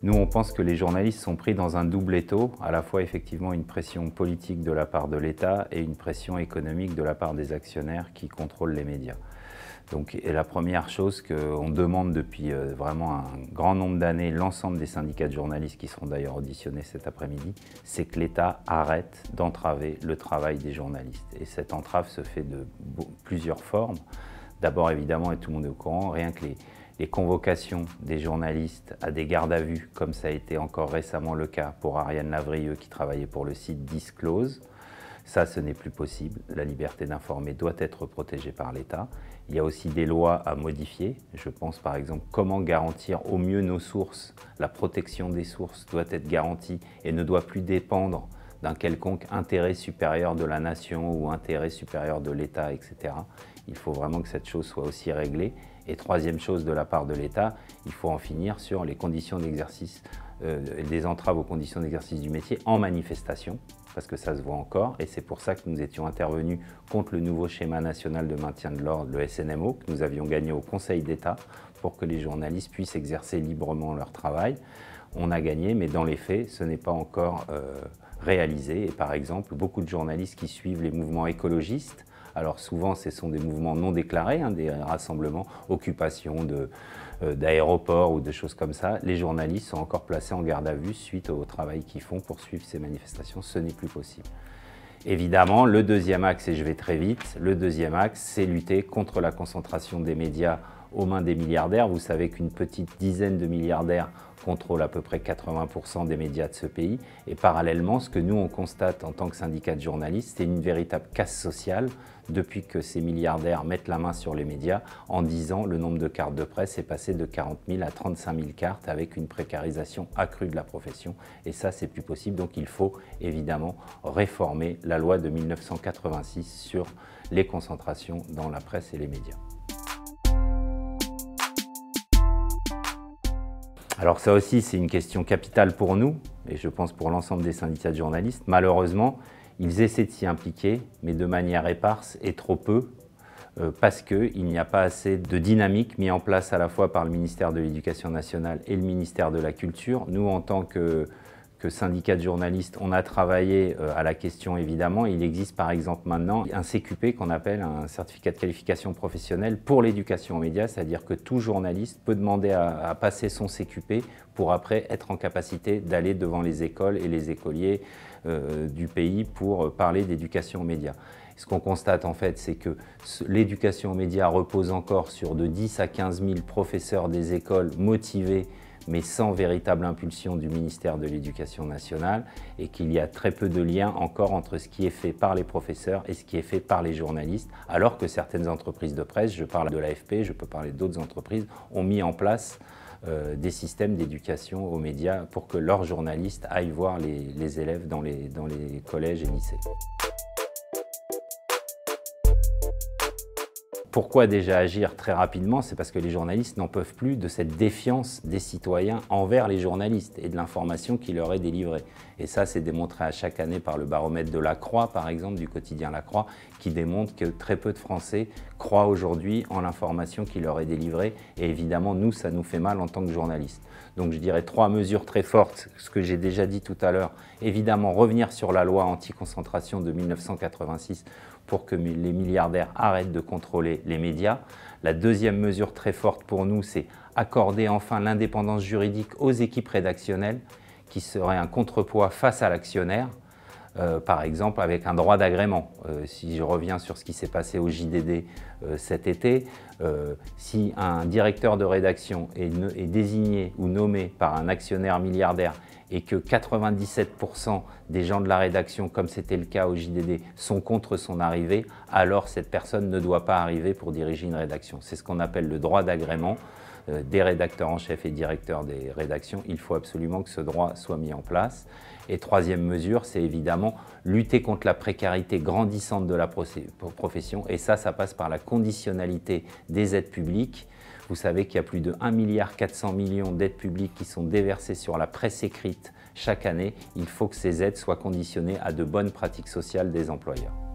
Nous, on pense que les journalistes sont pris dans un double étau, à la fois effectivement une pression politique de la part de l'État et une pression économique de la part des actionnaires qui contrôlent les médias. Donc, et la première chose qu'on demande depuis euh, vraiment un grand nombre d'années, l'ensemble des syndicats de journalistes qui seront d'ailleurs auditionnés cet après-midi, c'est que l'État arrête d'entraver le travail des journalistes. Et cette entrave se fait de plusieurs formes. D'abord, évidemment, et tout le monde est au courant, rien que les, les convocations des journalistes à des gardes à vue, comme ça a été encore récemment le cas pour Ariane Lavrieux qui travaillait pour le site Disclose, ça, ce n'est plus possible. La liberté d'informer doit être protégée par l'État. Il y a aussi des lois à modifier. Je pense par exemple comment garantir au mieux nos sources. La protection des sources doit être garantie et ne doit plus dépendre d'un quelconque intérêt supérieur de la nation ou intérêt supérieur de l'État, etc. Il faut vraiment que cette chose soit aussi réglée. Et troisième chose de la part de l'État, il faut en finir sur les conditions d'exercice, les euh, des entraves aux conditions d'exercice du métier en manifestation, parce que ça se voit encore. Et c'est pour ça que nous étions intervenus contre le nouveau schéma national de maintien de l'ordre, le SNMO, que nous avions gagné au Conseil d'État pour que les journalistes puissent exercer librement leur travail. On a gagné, mais dans les faits, ce n'est pas encore... Euh, réalisés Et par exemple, beaucoup de journalistes qui suivent les mouvements écologistes, alors souvent ce sont des mouvements non déclarés, hein, des rassemblements, occupations euh, d'aéroports ou de choses comme ça. Les journalistes sont encore placés en garde à vue suite au travail qu'ils font pour suivre ces manifestations. Ce n'est plus possible. Évidemment, le deuxième axe, et je vais très vite, le deuxième axe, c'est lutter contre la concentration des médias aux mains des milliardaires. Vous savez qu'une petite dizaine de milliardaires contrôlent à peu près 80% des médias de ce pays. Et parallèlement, ce que nous, on constate en tant que syndicat de journalistes, c'est une véritable casse sociale depuis que ces milliardaires mettent la main sur les médias. En 10 ans, le nombre de cartes de presse est passé de 40 000 à 35 000 cartes avec une précarisation accrue de la profession. Et ça, c'est plus possible. Donc il faut évidemment réformer la loi de 1986 sur les concentrations dans la presse et les médias. Alors ça aussi, c'est une question capitale pour nous, et je pense pour l'ensemble des syndicats de journalistes. Malheureusement, ils essaient de s'y impliquer, mais de manière éparse et trop peu, euh, parce qu'il n'y a pas assez de dynamique mise en place à la fois par le ministère de l'Éducation nationale et le ministère de la Culture. Nous, en tant que que syndicat de journalistes, on a travaillé euh, à la question évidemment. Il existe par exemple maintenant un CQP qu'on appelle un certificat de qualification professionnelle pour l'éducation aux médias, c'est-à-dire que tout journaliste peut demander à, passer son CQP pour après être en capacité d'aller devant les écoles et les écoliers euh, du pays pour parler d'éducation aux médias. Ce qu'on constate en fait, c'est que l'éducation aux médias repose encore sur de 10 à 15 000 professeurs des écoles motivés mais sans véritable impulsion du ministère de l'Éducation nationale et qu'il y a très peu de liens encore entre ce qui est fait par les professeurs et ce qui est fait par les journalistes, alors que certaines entreprises de presse, je parle de l'AFP, je peux parler d'autres entreprises, ont mis en place euh, des systèmes d'éducation aux médias pour que leurs journalistes aillent voir les, élèves dans les collèges et lycées. pourquoi déjà agir très rapidement C'est parce que les journalistes n'en peuvent plus de cette défiance des citoyens envers les journalistes et de l'information qui leur est délivrée. Et ça, c'est démontré à chaque année par le baromètre de la Croix, par exemple, du quotidien La Croix, qui démontre que très peu de Français croient aujourd'hui en l'information qui leur est délivrée. Et évidemment, nous, ça nous fait mal en tant que journalistes. Donc je dirais trois mesures très fortes, ce que j'ai déjà dit tout à l'heure. Évidemment, revenir sur la loi anti-concentration de 1986 pour que les milliardaires arrêtent de contrôler les médias. La deuxième mesure très forte pour nous, c'est accorder enfin l'indépendance juridique aux équipes rédactionnelles, qui serait un contrepoids face à l'actionnaire. Euh, par exemple avec un droit d'agrément. Euh, si je reviens sur ce qui s'est passé au JDD euh, cet été, si un directeur de rédaction est, désigné ou nommé par un actionnaire milliardaire et que 97% des gens de la rédaction, comme c'était le cas au JDD, sont contre son arrivée, alors cette personne ne doit pas arriver pour diriger une rédaction. C'est ce qu'on appelle le droit d'agrément. Euh, des rédacteurs en chef et directeurs des rédactions, il faut absolument que ce droit soit mis en place. Et troisième mesure, c'est évidemment lutter contre la précarité grandissante de la profession. Et ça, ça passe par la conditionnalité des aides publiques. Vous savez qu'il y a plus de 1,4 milliard d'aides publiques qui sont déversées sur la presse écrite chaque année. Il faut que ces aides soient conditionnées à de bonnes pratiques sociales des employeurs.